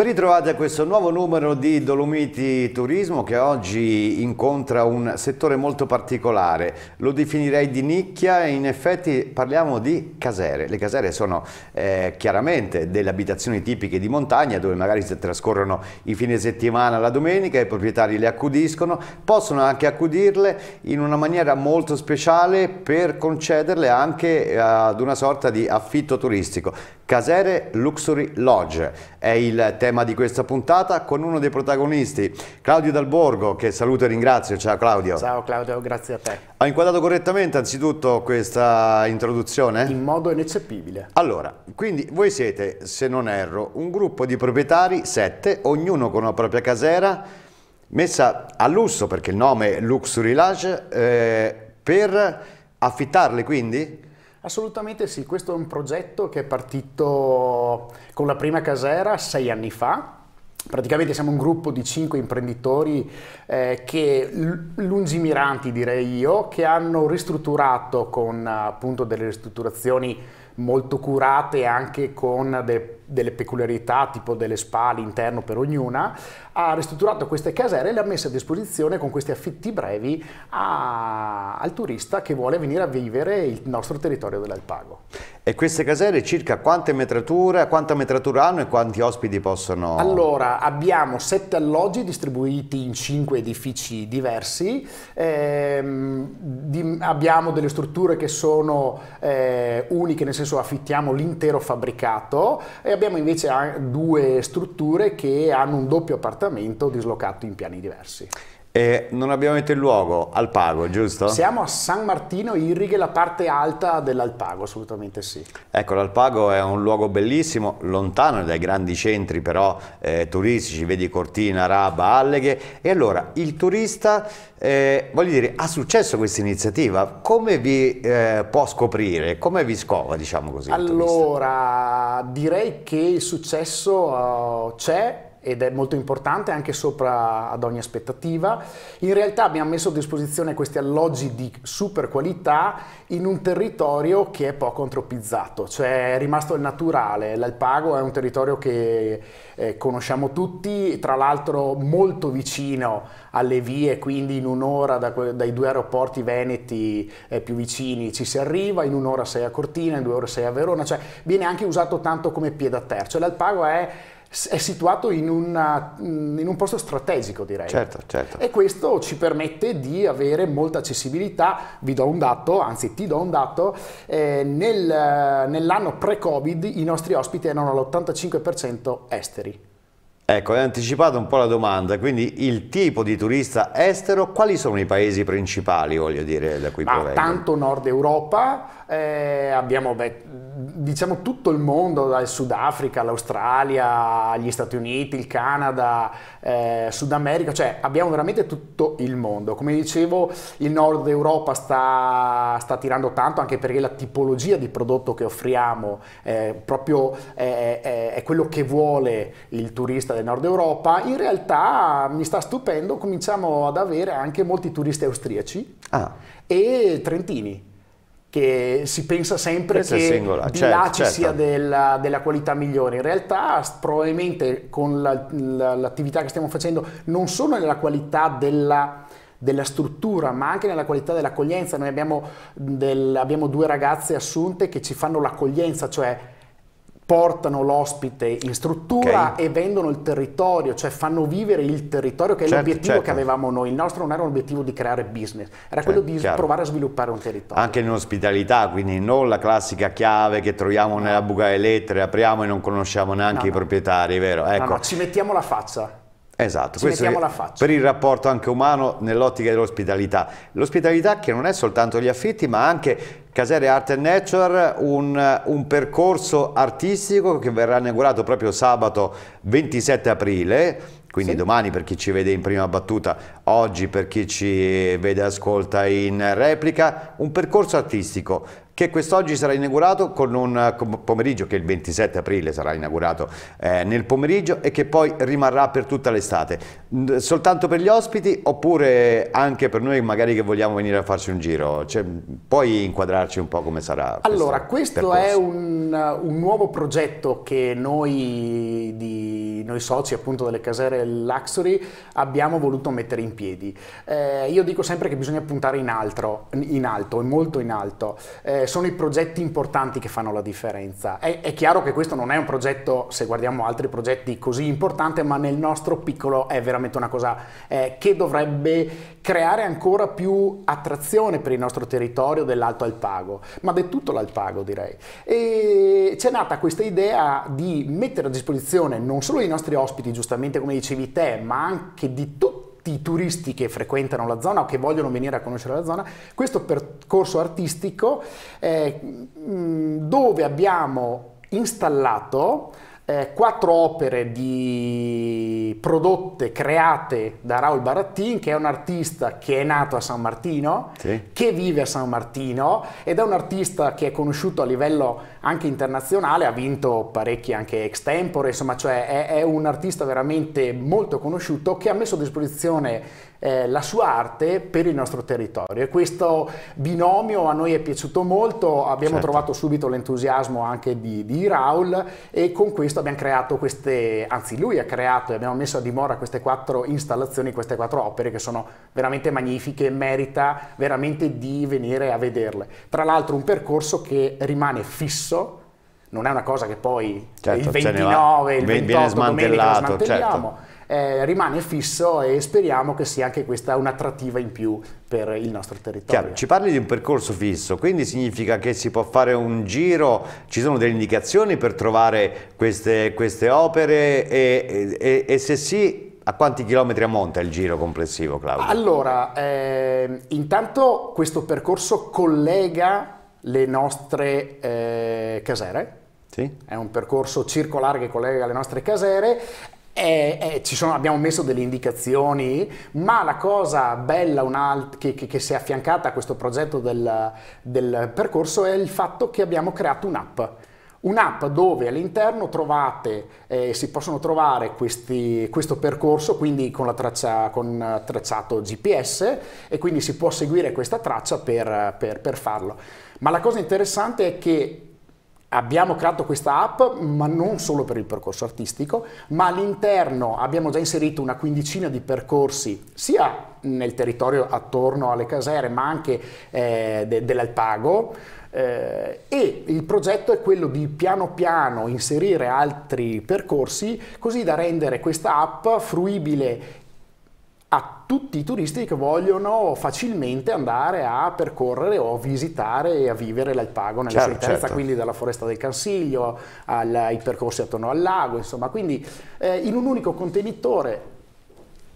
Ben ritrovati a questo nuovo numero di Dolomiti Turismo che oggi incontra un settore molto particolare, lo definirei di nicchia e in effetti parliamo di casere. Le casere sono eh, chiaramente delle abitazioni tipiche di montagna dove magari si trascorrono i fine settimana, la domenica, i proprietari le accudiscono, possono anche accudirle in una maniera molto speciale per concederle anche eh, ad una sorta di affitto turistico Casere Luxury Lodge è il tema di questa puntata con uno dei protagonisti, Claudio Dal Borgo, che saluto e ringrazio. Ciao Claudio. Ciao Claudio, grazie a te. Ho inquadrato correttamente anzitutto questa introduzione? In modo ineccepibile. Allora, quindi voi siete, se non erro, un gruppo di proprietari, sette, ognuno con una propria casera, messa a lusso perché il nome è Luxury Lodge, eh, per affittarle quindi? Assolutamente sì, questo è un progetto che è partito con la prima casera sei anni fa, Praticamente siamo un gruppo di cinque imprenditori eh, che, lungimiranti direi io, che hanno ristrutturato con appunto delle ristrutturazioni molto curate anche con dei delle peculiarità tipo delle spa all'interno per ognuna, ha ristrutturato queste casere e le ha messe a disposizione con questi affitti brevi a, al turista che vuole venire a vivere il nostro territorio dell'Alpago. E queste casere circa quante metrature, quanta metratura hanno e quanti ospiti possono? Allora, abbiamo sette alloggi distribuiti in cinque edifici diversi, ehm, di, abbiamo delle strutture che sono eh, uniche, nel senso affittiamo l'intero fabbricato e abbiamo invece due strutture che hanno un doppio appartamento dislocato in piani diversi. E non abbiamo detto il luogo, Alpago, giusto? Siamo a San Martino Irrighe, la parte alta dell'Alpago, assolutamente sì. Ecco, l'Alpago è un luogo bellissimo, lontano dai grandi centri però eh, turistici, vedi Cortina, Raba, Alleghe. E allora, il turista, eh, voglio dire, ha successo questa iniziativa? Come vi eh, può scoprire? Come vi scova, diciamo così? Allora, direi che il successo uh, c'è ed è molto importante anche sopra ad ogni aspettativa. In realtà abbiamo messo a disposizione questi alloggi di super qualità in un territorio che è poco antropizzato, cioè è rimasto il naturale. L'Alpago è un territorio che eh, conosciamo tutti, tra l'altro molto vicino alle vie, quindi in un'ora da, dai due aeroporti veneti eh, più vicini ci si arriva, in un'ora sei a Cortina, in due ore sei a Verona, cioè viene anche usato tanto come piede a terzo. Cioè l'Alpago è è situato in, una, in, un posto strategico direi. Certo, certo. E questo ci permette di avere molta accessibilità, vi do un dato, anzi ti do un dato, eh, nel, nell'anno pre-Covid i nostri ospiti erano all'85% esteri. Ecco, hai anticipato un po' la domanda, quindi il tipo di turista estero, quali sono i paesi principali, voglio dire, da cui provengono? Tanto Nord Europa, eh, abbiamo beh, diciamo tutto il mondo, dal Sudafrica all'Australia, agli Stati Uniti, il Canada, eh, Sud America, cioè abbiamo veramente tutto il mondo. Come dicevo, il nord Europa sta, sta tirando tanto anche perché la tipologia di prodotto che offriamo eh, è proprio è, è quello che vuole il turista del nord Europa. In realtà mi sta stupendo, cominciamo ad avere anche molti turisti austriaci ah. e trentini che si pensa sempre Questa che singola, di certo, là ci certo. sia della, della, qualità migliore. In realtà probabilmente con l'attività la, che stiamo facendo non solo nella qualità della, della struttura, ma anche nella qualità dell'accoglienza. Noi abbiamo, del, abbiamo due ragazze assunte che ci fanno l'accoglienza, cioè portano l'ospite in struttura okay. e vendono il territorio, cioè fanno vivere il territorio, che è certo, l'obiettivo certo. che avevamo noi. Il nostro non era un obiettivo di creare business, era certo, quello cioè, di chiaro. provare a sviluppare un territorio. Anche in ospitalità, quindi non la classica chiave che troviamo nella buca delle lettere, apriamo e non conosciamo neanche no, no. i proprietari, vero? Ecco. ci mettiamo la faccia. Esatto, Ci questo mettiamo la faccia. per il rapporto anche umano nell'ottica dell'ospitalità. L'ospitalità che non è soltanto gli affitti, ma anche Casere Art and Nature, un, un, percorso artistico che verrà inaugurato proprio sabato 27 aprile, quindi sì. domani per chi ci vede in prima battuta Oggi, per chi ci vede e ascolta in replica, un percorso artistico che quest'oggi sarà inaugurato con un pomeriggio che il 27 aprile sarà inaugurato eh, nel pomeriggio e che poi rimarrà per tutta l'estate. Soltanto per gli ospiti oppure anche per noi magari che vogliamo venire a farci un giro? Cioè, puoi inquadrarci un po' come sarà? Allora, questo percorso. è un, un, nuovo progetto che noi, di, noi soci appunto delle casere Luxury abbiamo voluto mettere in piedi piedi. Eh, io dico sempre che bisogna puntare in, altro, in alto, e molto in alto. Eh, sono i progetti importanti che fanno la differenza. È, è, chiaro che questo non è un progetto, se guardiamo altri progetti, così importante, ma nel nostro piccolo è veramente una cosa eh, che dovrebbe creare ancora più attrazione per il nostro territorio dell'Alto Alpago, ma di tutto l'Alpago direi. E c'è nata questa idea di mettere a disposizione non solo i nostri ospiti, giustamente come dicevi te, ma anche di tutti i turisti che frequentano la zona o che vogliono venire a conoscere la zona, questo percorso artistico eh, dove abbiamo installato eh, quattro opere di, prodotte, create da Raul Barattin, che è un artista che è nato a San Martino, sì. che vive a San Martino ed è un artista che è conosciuto a livello anche internazionale, ha vinto parecchi anche extempore, insomma, cioè è, è un artista veramente molto conosciuto che ha messo a disposizione eh, la sua arte per il nostro territorio. E questo binomio a noi è piaciuto molto, abbiamo certo. trovato subito l'entusiasmo anche di, di Raul e con questo abbiamo creato queste, anzi lui ha creato e abbiamo messo a dimora queste quattro installazioni, queste quattro opere che sono veramente magnifiche e merita veramente di venire a vederle. Tra l'altro un percorso che rimane fisso, non è una cosa che poi certo, il 29, il 28 viene smantellato, domenica certo eh, rimane fisso e speriamo che sia anche questa un'attrattiva in più per il nostro territorio. Chiaro, ci parli di un percorso fisso, quindi significa che si può fare un giro, ci sono delle indicazioni per trovare queste, queste opere e, e, e se sì a quanti chilometri ammonta il giro complessivo, Claudio? Allora, eh, intanto questo percorso collega le nostre eh, casere. Sì. È un percorso circolare che collega le nostre casere eh, eh, sono, abbiamo messo delle indicazioni, ma la cosa bella che, che, che, si è affiancata a questo progetto del, del percorso è il fatto che abbiamo creato un'app. Un'app dove all'interno trovate, eh, si possono trovare questi, questo percorso, quindi con, traccia, con, eh, tracciato GPS e quindi si può seguire questa traccia per, per, per farlo. Ma la cosa interessante è che Abbiamo creato questa app, ma non solo per il percorso artistico, ma all'interno abbiamo già inserito una quindicina di percorsi, sia nel territorio attorno alle casere, ma anche eh, de dell'Alpago. Eh, e il progetto è quello di piano piano inserire altri percorsi così da rendere questa app fruibile tutti i turisti che vogliono facilmente andare a percorrere o visitare e a vivere l'Alpago nella certo, sua interezza, certo. quindi dalla foresta del Cansiglio ai percorsi attorno al lago, insomma, quindi eh, in un unico contenitore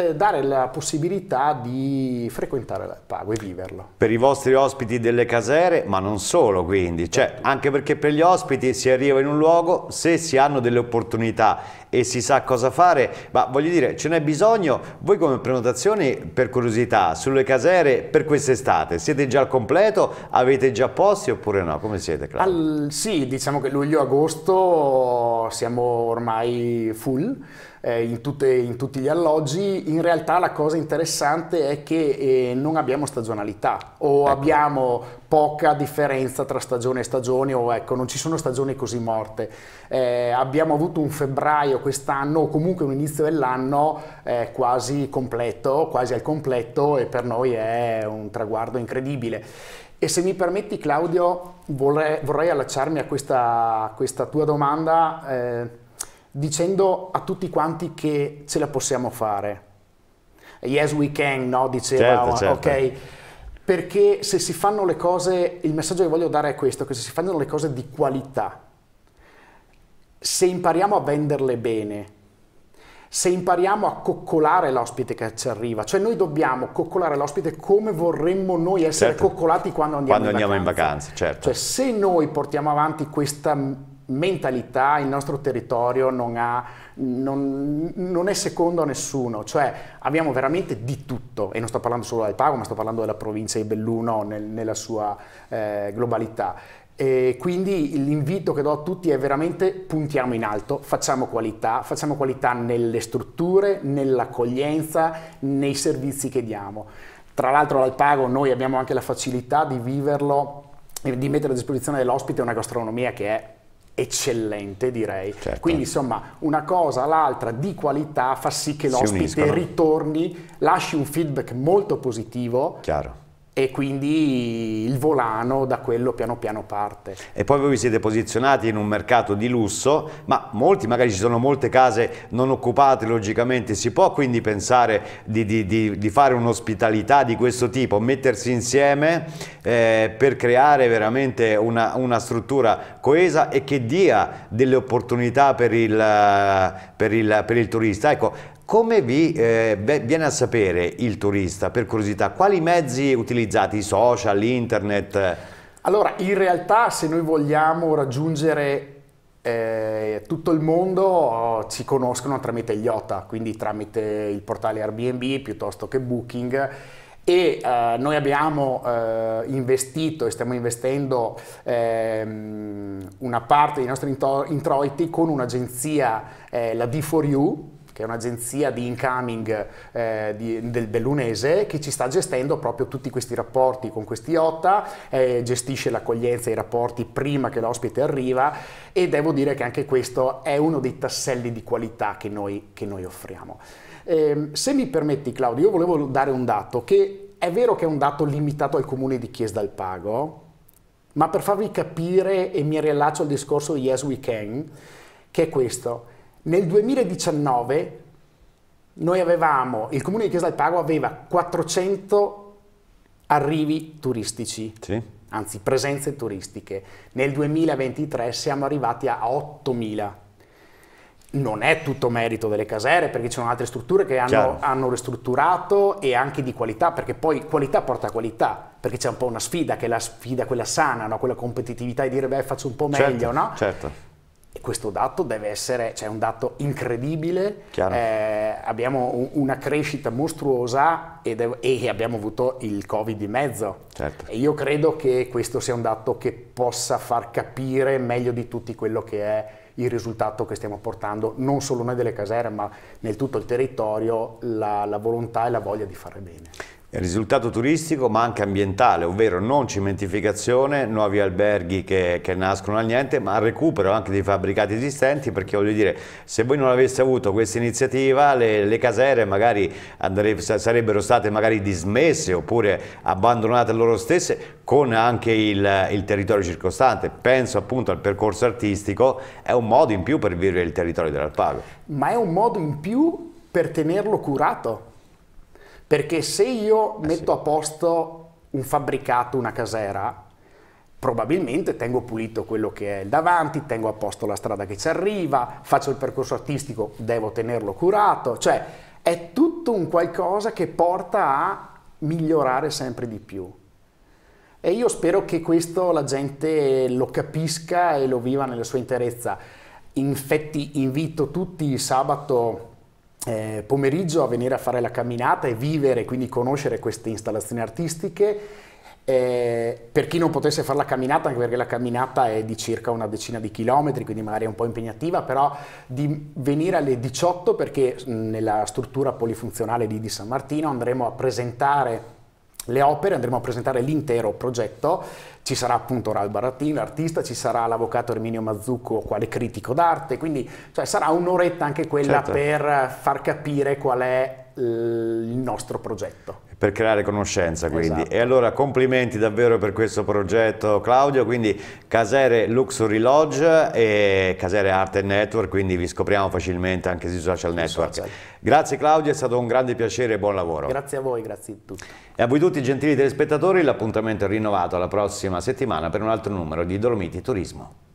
eh, dare la possibilità di frequentare l'alpago e viverlo. Per i vostri ospiti delle casere, ma non solo quindi, cioè, anche perché per gli ospiti si arriva in un luogo, se si hanno delle opportunità e si sa cosa fare, ma voglio dire, ce n'è bisogno, voi come prenotazioni, per curiosità, sulle casere per quest'estate, siete già al completo, avete già posti oppure no? Come siete Claudio? Al, sì, diciamo che luglio-agosto siamo ormai full, eh, in, tutte, in, tutti gli alloggi, in realtà la cosa interessante è che eh, non abbiamo stagionalità o ecco. abbiamo poca differenza tra stagione e stagione o ecco, non ci sono stagioni così morte. Eh, abbiamo avuto un febbraio quest'anno o comunque un inizio dell'anno eh, quasi completo, quasi al completo e per noi è un traguardo incredibile. E se mi permetti Claudio, vorrei, vorrei allacciarmi a questa, questa tua domanda eh, dicendo a tutti quanti che ce la possiamo fare. Yes we can, no? Diceva, certo, certo. ok? Perché se si fanno le cose, il messaggio che voglio dare è questo, che se si fanno le cose di qualità, se impariamo a venderle bene, se impariamo a coccolare l'ospite che ci arriva, cioè noi dobbiamo coccolare l'ospite come vorremmo noi essere certo. coccolati quando andiamo, quando in, andiamo vacanza. in vacanza. Certo. Cioè se noi portiamo avanti questa mentalità il nostro territorio non, ha, non, non, è secondo a nessuno, cioè abbiamo veramente di tutto e non sto parlando solo del Pago ma sto parlando della provincia di Belluno nel, nella sua eh, globalità. E quindi l'invito che do a tutti è veramente puntiamo in alto, facciamo qualità, facciamo qualità nelle strutture, nell'accoglienza, nei servizi che diamo. Tra l'altro all'Alpago noi abbiamo anche la facilità di viverlo, di mettere a disposizione dell'ospite una gastronomia che è eccellente direi. Certo. Quindi insomma una cosa l'altra di qualità fa sì che l'ospite ritorni, lasci un feedback molto positivo. Chiaro e quindi il volano da quello piano piano parte. E poi voi vi siete posizionati in un mercato di lusso, ma molti, magari ci sono molte case non occupate logicamente, si può quindi pensare di, di, di, di fare un'ospitalità di questo tipo, mettersi insieme eh, per creare veramente una, una, struttura coesa e che dia delle opportunità per il, per il, per il turista. Ecco, come vi eh, viene a sapere il turista, per curiosità, quali mezzi utilizzate, i social, internet? Allora, in realtà se noi vogliamo raggiungere eh, tutto il mondo oh, ci conoscono tramite IOTA, quindi tramite il portale Airbnb piuttosto che Booking e eh, noi abbiamo eh, investito e stiamo investendo ehm, una parte dei nostri introiti con un'agenzia, eh, la D4U, che è un'agenzia di incoming eh, di, del Bellunese che ci sta gestendo proprio tutti questi rapporti con questi OTA, eh, gestisce l'accoglienza e i rapporti prima che l'ospite arriva e devo dire che anche questo è uno dei tasselli di qualità che noi, che noi offriamo. Eh, se mi permetti Claudio, io volevo dare un dato che è vero che è un dato limitato al comune di Chiesa del Pago, ma per farvi capire, e mi riallaccio al discorso di Yes We Can, che è questo. Nel 2019 noi avevamo, il comune di Chiesa del Pago aveva 400 arrivi turistici, sì. anzi presenze turistiche. Nel 2023 siamo arrivati a 8000 non è tutto merito delle casere perché ci sono altre strutture che hanno, hanno, ristrutturato e anche di qualità perché poi qualità porta qualità perché c'è un po' una sfida che è la sfida quella sana no? quella competitività e dire beh faccio un po' meglio certo, no? certo questo dato deve essere, cioè un dato incredibile, eh, abbiamo una crescita mostruosa ed, e abbiamo avuto il Covid di mezzo. Certo. E io credo che questo sia un dato che possa far capire meglio di tutti quello che è il risultato che stiamo portando, non solo noi delle casere, ma nel tutto il territorio, la, la volontà e la voglia di fare bene risultato turistico ma anche ambientale, ovvero non cementificazione, nuovi alberghi che, che, nascono al niente, ma recupero anche dei fabbricati esistenti perché voglio dire, se voi non aveste avuto questa iniziativa le, le casere magari andare, sarebbero state magari dismesse oppure abbandonate loro stesse con anche il, il, territorio circostante. Penso appunto al percorso artistico, è un modo in più per vivere il territorio dell'Alpago. Ma è un modo in più per tenerlo curato perché se io eh metto sì. a posto un fabbricato, una casera, probabilmente tengo pulito quello che è davanti, tengo a posto la strada che ci arriva, faccio il percorso artistico, devo tenerlo curato, cioè è tutto un qualcosa che porta a migliorare sempre di più. E io spero che questo la gente lo capisca e lo viva nella sua interezza. Infatti invito tutti sabato eh, pomeriggio a venire a fare la camminata e vivere, quindi conoscere queste installazioni artistiche. Eh, per chi non potesse fare la camminata, anche perché la camminata è di circa una decina di chilometri, quindi magari è un po' impegnativa, però di venire alle 18 perché nella struttura polifunzionale di, di San Martino andremo a presentare le opere, andremo a presentare l'intero progetto, ci sarà appunto Raul Barattin, l'artista, ci sarà l'avvocato Erminio Mazzucco, quale critico d'arte, quindi cioè, sarà un'oretta anche quella certo. per far capire qual è il nostro progetto per creare conoscenza quindi. Esatto. E allora complimenti davvero per questo progetto Claudio, quindi Casere Luxury Lodge e Casere Arte Network, quindi vi scopriamo facilmente anche sui social network. Social. Grazie Claudio, è stato un grande piacere e buon lavoro. Grazie a voi, grazie a tutti. E a voi tutti gentili telespettatori, l'appuntamento è rinnovato alla prossima settimana per un altro numero di Dolomiti Turismo.